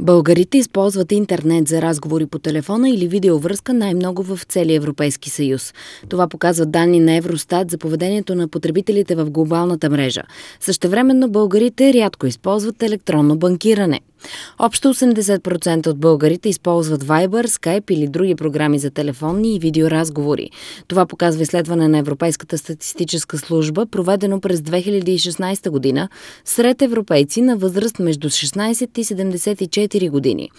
Българите използват интернет за разговори по телефона или видеовръзка най-много в целия Европейски съюз. Това показва данни на Евростат за поведението на потребителите в глобалната мрежа. Същевременно българите рядко използват електронно банкиране. Общо 80% от българите използват Viber, Skype или други програми за телефонни и видеоразговори. Това показва изследване на Европейската статистическа служба, проведено през 2016 година сред европейци на възраст между 16 и 74 години.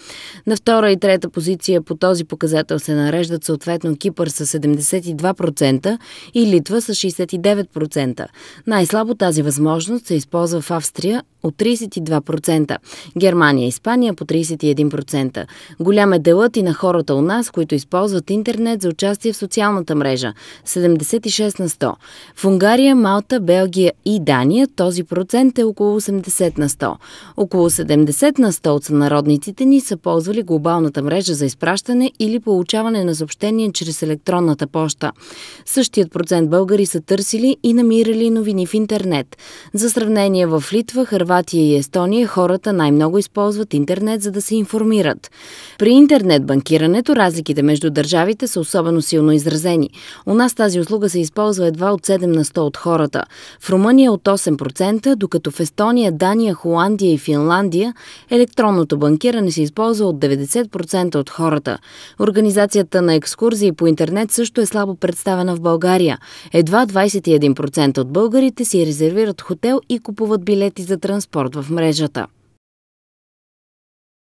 На втора и трета позиция по този показател се нареждат съответно Кипър с 72% и Литва с 69%. Най-слабо тази възможност се използва в Австрия от 32%. Германия Германия, Испания по 31%. Голям е делът и на хората у нас, които използват интернет за участие в социалната мрежа – 76 на 100. В Унгария, Малта, Белгия и Дания този процент е около 80 на 100. Около 70 на 100 от сънародниците ни са ползвали глобалната мрежа за изпращане или получаване на съобщения чрез електронната поща. Същият процент българи са търсили и намирали новини в интернет. За сравнение в Литва, Харватия и Естония хората най-много използват използват интернет, за да се информират. При интернет банкирането разликите между държавите са особено силно изразени. У нас тази услуга се използва едва от 7 на 100 от хората. В Румъния е от 8%, докато в Естония, Дания, Холандия и Финландия електронното банкиране се използва от 90% от хората. Организацията на екскурзии по интернет също е слабо представена в България. Едва 21% от българите си резервират хотел и купуват билети за транспорт в мрежата.